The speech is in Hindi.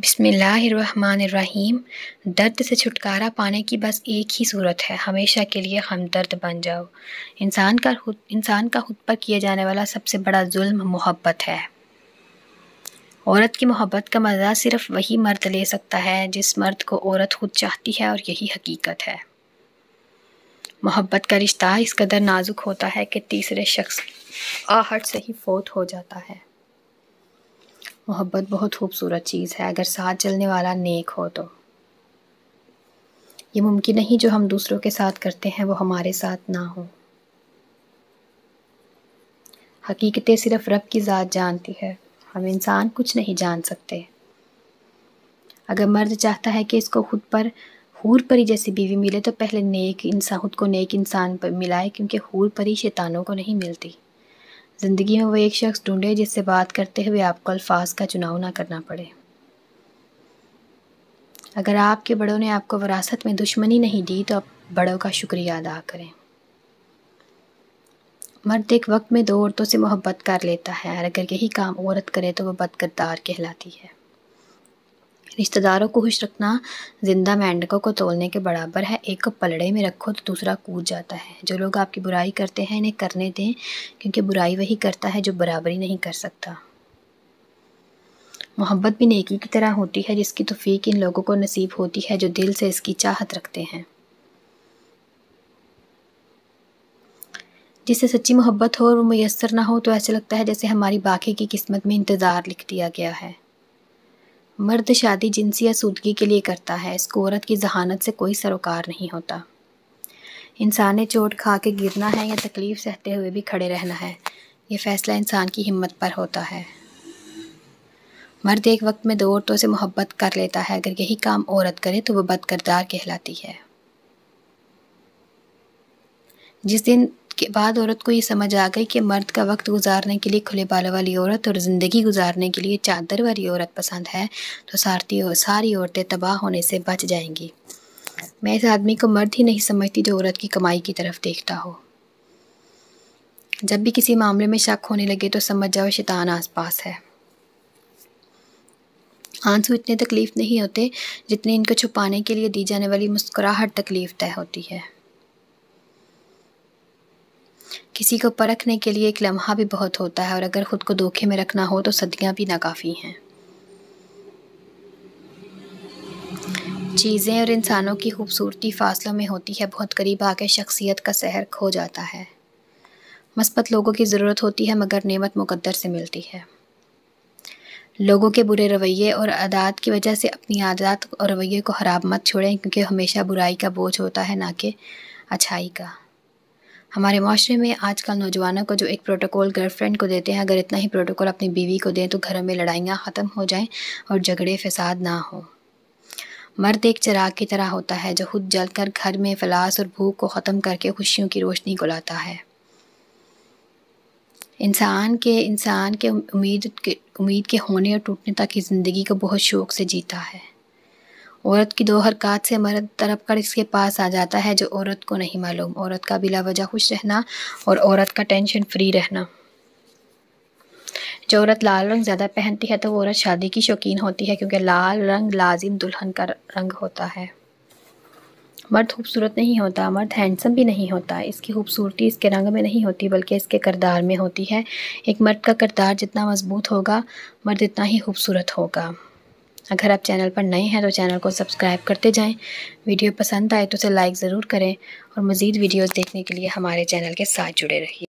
बिसमीम दर्द से छुटकारा पाने की बस एक ही सूरत है हमेशा के लिए हमदर्द बन जाओ इंसान का खुद इंसान का खुद पर किया जाने वाला सबसे बड़ा जुल्म मोहब्बत है औरत की मोहब्बत का मज़ा सिर्फ़ वही मर्द ले सकता है जिस मर्द को औरत खुद चाहती है और यही हकीकत है मोहब्बत का रिश्ता इस कदर नाजुक होता है कि तीसरे शख्स आहट से ही फोत हो जाता है मोहब्बत बहुत खूबसूरत चीज़ है अगर साथ चलने वाला नेक हो तो ये मुमकिन नहीं जो हम दूसरों के साथ करते हैं वो हमारे साथ ना हो हकीकतें सिर्फ रब की ज़ात जानती है हम इंसान कुछ नहीं जान सकते अगर मर्द चाहता है कि इसको खुद पर हूर परी जैसी बीवी मिले तो पहले नेक इंसान खुद को नेक इंसान पर मिलाए क्योंकि हूर परी शैतानों को नहीं मिलती ज़िंदगी में वो एक शख्स ढूंढे जिससे बात करते हुए आपको अल्फाज का चुनाव ना करना पड़े अगर आपके बड़ों ने आपको वरासत में दुश्मनी नहीं दी तो आप बड़ों का शुक्रिया अदा करें मर्द एक वक्त में दो औरतों से मोहब्बत कर लेता है और अगर यही काम औरत करे तो वह बदकरदार कहलाती है रिश्तेदारों को खुश रखना जिंदा मेंढकों को तोलने के बराबर है एक को पलड़े में रखो तो दूसरा कूद जाता है जो लोग आपकी बुराई करते हैं इन्हें करने दें क्योंकि बुराई वही करता है जो बराबरी नहीं कर सकता मोहब्बत भी नेकी की तरह होती है जिसकी तोफ़ीक इन लोगों को नसीब होती है जो दिल से इसकी चाहत रखते हैं जिससे सच्ची मोहब्बत हो और वो मैसर ना हो तो ऐसा लगता है जैसे हमारी बाकी की किस्मत में इंतज़ार लिख दिया गया है मर्द शादी जिनसी आसूदगी के लिए करता है इसको औरत की जहानत से कोई सरोकार नहीं होता इंसान ने चोट खा के गिरना है या तकलीफ़ सहते हुए भी खड़े रहना है ये फ़ैसला इंसान की हिम्मत पर होता है मर्द एक वक्त में दो औरतों से मोहब्बत कर लेता है अगर यही काम औरत करे तो वह बदकरदार कहलाती है जिस दिन के बाद औरत को ये समझ आ गई कि मर्द का वक्त गुजारने के लिए खुले बालों वाली औरत और ज़िंदगी गुजारने के लिए चादर वाली औरत पसंद है तो सारती और सारी औरतें तबाह होने से बच जाएंगी मैं इस आदमी को मर्द ही नहीं समझती जो औरत की कमाई की तरफ देखता हो जब भी किसी मामले में शक होने लगे तो समझ जाओ शैतान आसपास है आंसू इतने तकलीफ़ नहीं होते जितने इनको छुपाने के लिए दी जाने वाली मुस्कुराहट तकलीफ़ तय होती है किसी को परखने के लिए एक लम्हा भी बहुत होता है और अगर ख़ुद को धोखे में रखना हो तो सदियाँ भी नाकाफ़ी हैं चीज़ें और इंसानों की खूबसूरती फासलों में होती है बहुत करीब आके शख्सियत का सहर खो जाता है मस्बत लोगों की ज़रूरत होती है मगर नेमत मुकद्दर से मिलती है लोगों के बुरे रवैये और आदात की वजह से अपनी आदात और रवैये को ख़राब मत छोड़ें क्योंकि हमेशा बुराई का बोझ होता है ना कि अच्छाई का हमारे माशरे में आजकल नौजवानों को जो एक प्रोटोकॉल गर्लफ्रेंड को देते हैं अगर इतना ही प्रोटोकॉल अपनी बीवी को दें तो घरों में लड़ाइयाँ ख़त्म हो जाएं और झगड़े फसाद ना हो मर्द एक चराग की तरह होता है जो खुद जल कर घर में फलास और भूख को ख़त्म करके खुशियों की रोशनी को लाता है इंसान के इंसान के उम्मीद के उम्मीद के होने और टूटने तक की ज़िंदगी को बहुत शौक़ से जीता है औरत की दो हरकत से मर्द तड़प कर इसके पास आ जाता है जो औरत को नहीं मालूम औरत का बिला वजह खुश रहना और औरत का टेंशन फ्री रहना जो औरत लाल रंग ज़्यादा पहनती है तो वो औरत शादी की शौकीन होती है क्योंकि लाल रंग लाजिम दुल्हन का रंग होता है मर्द खूबसूरत नहीं होता मर्द हैंडसम भी नहीं होता इसकी खूबसूरती इसके रंग में नहीं होती बल्कि इसके करदार में होती है एक मर्द का करदार जितना मजबूत होगा मर्द इतना ही खूबसूरत होगा अगर आप चैनल पर नए हैं तो चैनल को सब्सक्राइब करते जाएं वीडियो पसंद आए तो उसे लाइक ज़रूर करें और मज़ीद वीडियोस देखने के लिए हमारे चैनल के साथ जुड़े रहिए